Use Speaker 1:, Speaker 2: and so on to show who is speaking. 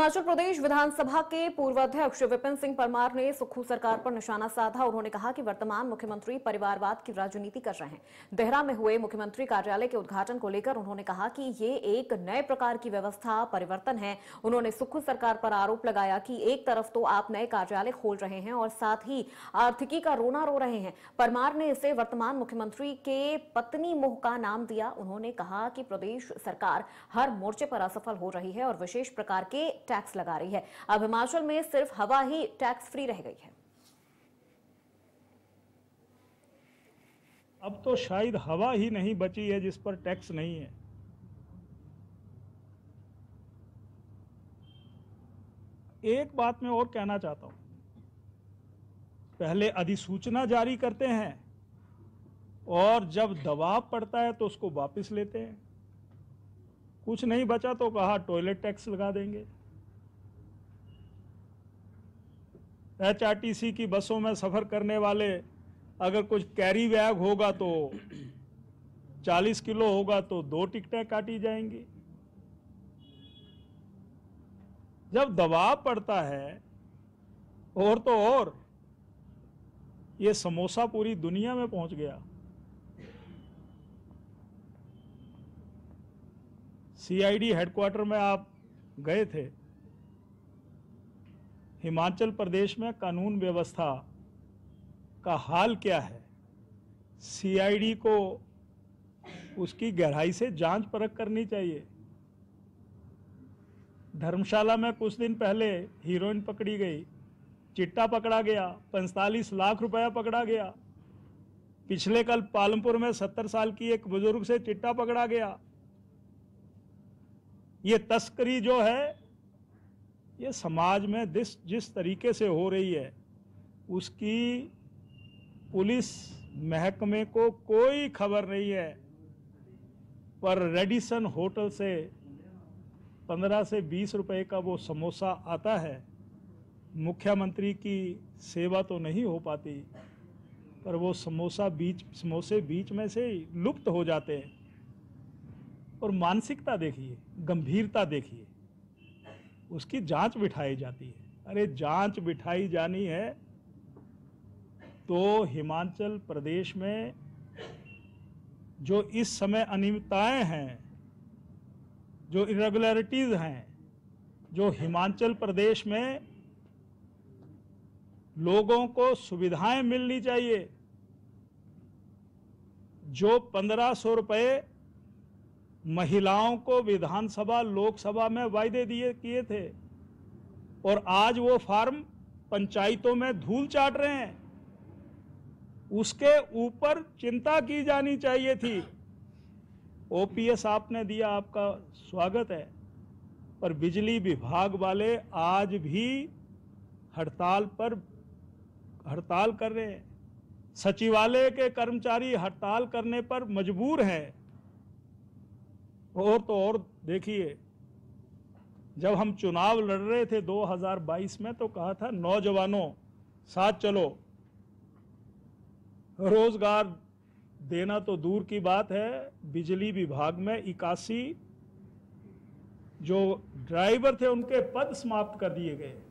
Speaker 1: हिमाचल प्रदेश विधानसभा के पूर्व अध्यक्ष विपिन सिंह परमार ने सुखू सरकार पर निशाना साधा उन्होंने कहा कि वर्तमान मुख्यमंत्री परिवारवाद की राजनीति कर रहे हैं देहरा में हुए मुख्यमंत्री कार्यालय के उद्घाटन को लेकर उन्होंने कहा कि ये एक नए प्रकार की व्यवस्था परिवर्तन है उन्होंने सुखू सरकार पर आरोप लगाया कि एक तरफ तो आप नए कार्यालय खोल रहे हैं और साथ ही आर्थिकी का रोना रो रहे हैं परमार ने इसे वर्तमान मुख्यमंत्री के पत्नी मोह का नाम दिया उन्होंने कहा कि प्रदेश सरकार हर मोर्चे पर असफल हो रही है और विशेष प्रकार के टैक्स लगा रही है अब हिमाचल में सिर्फ हवा ही टैक्स फ्री रह गई है
Speaker 2: अब तो शायद हवा ही नहीं बची है जिस पर टैक्स नहीं है एक बात मैं और कहना चाहता हूं पहले अधिसूचना जारी करते हैं और जब दबाव पड़ता है तो उसको वापस लेते हैं कुछ नहीं बचा तो कहा टॉयलेट टैक्स लगा देंगे एचआरटीसी की बसों में सफ़र करने वाले अगर कुछ कैरी बैग होगा तो 40 किलो होगा तो दो टिकटें काटी जाएंगी जब दबाव पड़ता है और तो और ये समोसा पूरी दुनिया में पहुंच गया सीआईडी हेडक्वार्टर में आप गए थे हिमाचल प्रदेश में कानून व्यवस्था का हाल क्या है सीआईडी को उसकी गहराई से जांच परख करनी चाहिए धर्मशाला में कुछ दिन पहले हीरोइन पकड़ी गई चिट्टा पकड़ा गया पैंतालीस लाख रुपया पकड़ा गया पिछले कल पालमपुर में सत्तर साल की एक बुजुर्ग से चिट्टा पकड़ा गया ये तस्करी जो है ये समाज में दिस जिस तरीके से हो रही है उसकी पुलिस महकमे को कोई खबर नहीं है पर रेडिसन होटल से पंद्रह से बीस रुपए का वो समोसा आता है मुख्यमंत्री की सेवा तो नहीं हो पाती पर वो समोसा बीच समोसे बीच में से लुप्त हो जाते हैं और मानसिकता देखिए गंभीरता देखिए उसकी जांच बिठाई जाती है अरे जांच बिठाई जानी है तो हिमाचल प्रदेश में जो इस समय अनियमितताएं हैं जो इरेगुलरिटीज़ हैं जो हिमाचल प्रदेश में लोगों को सुविधाएं मिलनी चाहिए जो पंद्रह सौ रुपये महिलाओं को विधानसभा लोकसभा में वायदे दिए किए थे और आज वो फार्म पंचायतों में धूल चाट रहे हैं उसके ऊपर चिंता की जानी चाहिए थी ओपीएस आपने दिया आपका स्वागत है पर बिजली विभाग वाले आज भी हड़ताल पर हड़ताल कर रहे हैं सचिवालय के कर्मचारी हड़ताल करने पर मजबूर हैं और तो और देखिए जब हम चुनाव लड़ रहे थे 2022 में तो कहा था नौजवानों साथ चलो रोजगार देना तो दूर की बात है बिजली विभाग में इक्यासी जो ड्राइवर थे उनके पद समाप्त कर दिए गए